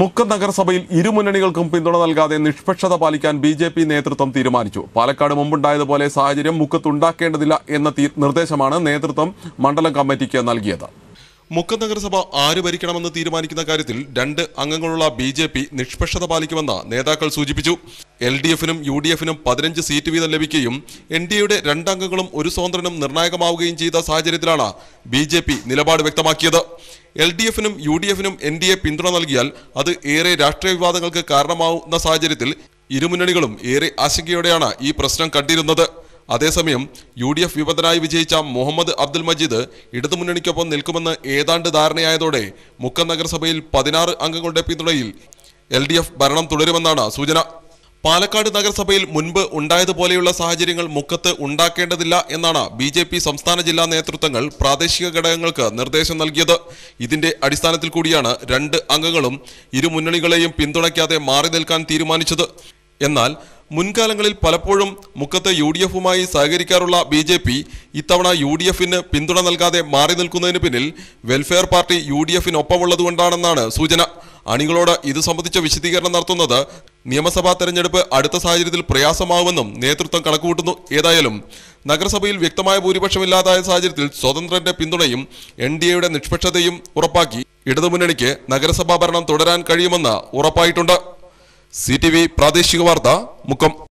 മുക്കം നഗരസഭയിൽ ഇരുമുന്നണികൾക്കും പിന്തുണ നൽകാതെ നിഷ്പക്ഷത പാലിക്കാൻ ബി ജെ പി നേതൃത്വം തീരുമാനിച്ചു പാലക്കാട് മുമ്പുണ്ടായതുപോലെ സാഹചര്യം മുക്കത്തുണ്ടാക്കേണ്ടതില്ല എന്ന നിർദ്ദേശമാണ് നേതൃത്വം മണ്ഡലം കമ്മിറ്റിക്ക് നൽകിയത് മുക്കം നഗരസഭ ആര് ഭരിക്കണമെന്ന് തീരുമാനിക്കുന്ന കാര്യത്തിൽ രണ്ട് അംഗങ്ങളുള്ള ബി ജെ പി നിഷ്പക്ഷത പാലിക്കുമെന്ന് നേതാക്കൾ സൂചിപ്പിച്ചു എൽ ഡി എഫിനും യു ഡി എഫിനും പതിനഞ്ച് സീറ്റ് വീതം ലഭിക്കുകയും എൻ ഡി എയുടെ രണ്ടംഗങ്ങളും ഒരു സ്വതന്ത്രനും നിർണായകമാവുകയും ചെയ്ത സാഹചര്യത്തിലാണ് ബി ജെ പി നിലപാട് വ്യക്തമാക്കിയത് എൽ ഡി എഫിനും യു ഡി എഫിനും എൻ ഡി എ പിന്തുണ നൽകിയാൽ അത് ഏറെ രാഷ്ട്രീയ വിവാദങ്ങൾക്ക് കാരണമാവുന്ന സാഹചര്യത്തിൽ ഇരുമുന്നണികളും ഏറെ ആശങ്കയോടെയാണ് ഈ പ്രശ്നം കണ്ടിരുന്നത് അതേസമയം യു ഡി എഫ് വിപതനായി വിജയിച്ച മുഹമ്മദ് അബ്ദുൽ മജീദ് ഇടതുമുന്നണിക്കൊപ്പം നിൽക്കുമെന്ന് ഏതാണ്ട് ധാരണയായതോടെ മുക്കം നഗരസഭയിൽ പതിനാറ് അംഗങ്ങളുടെ പിന്തുണയിൽ എൽ ഡി എഫ് ഭരണം തുടരുമെന്നാണ് സൂചന പാലക്കാട് നഗരസഭയിൽ മുൻപ് ഉണ്ടായതുപോലെയുള്ള സാഹചര്യങ്ങൾ മുക്കത്ത് ഉണ്ടാക്കേണ്ടതില്ല എന്നാണ് ബി ജെ പി സംസ്ഥാന ജില്ലാ നേതൃത്വങ്ങൾ പ്രാദേശിക ഘടകങ്ങൾക്ക് നിർദ്ദേശം നൽകിയത് ഇതിന്റെ അടിസ്ഥാനത്തിൽ കൂടിയാണ് രണ്ട് അംഗങ്ങളും ഇരു മുന്നണികളെയും പിന്തുണയ്ക്കാതെ മാറി നിൽക്കാൻ തീരുമാനിച്ചത് എന്നാൽ മുൻകാലങ്ങളിൽ പലപ്പോഴും മുക്കത്ത് യു ഡി എഫുമായി സഹകരിക്കാറുള്ള ബി ജെ പി ഇത്തവണ യു ഡി എഫിന് പിന്തുണ നൽകാതെ മാറി നിൽക്കുന്നതിന് പിന്നിൽ വെൽഫെയർ പാർട്ടി യു ഡി എഫിനൊപ്പമുള്ളതുകൊണ്ടാണെന്നാണ് സൂചന അണികളോട് ഇത് സംബന്ധിച്ച വിശദീകരണം നടത്തുന്നത് നിയമസഭാ തെരഞ്ഞെടുപ്പ് അടുത്ത സാഹചര്യത്തിൽ പ്രയാസമാവുമെന്നും നേതൃത്വം കണക്കുകൂട്ടുന്നു ഏതായാലും നഗരസഭയിൽ വ്യക്തമായ ഭൂരിപക്ഷമില്ലാതായ സാഹചര്യത്തിൽ സ്വതന്ത്രന്റെ പിന്തുണയും എൻ ഡി എയുടെ നിഷ്പക്ഷതയും ഉറപ്പാക്കി ഇടതുമുന്നണിക്ക് നഗരസഭാ ഭരണം തുടരാൻ കഴിയുമെന്ന് ഉറപ്പായിട്ടുണ്ട് സി പ്രാദേശിക വാർത്ത മുക്കം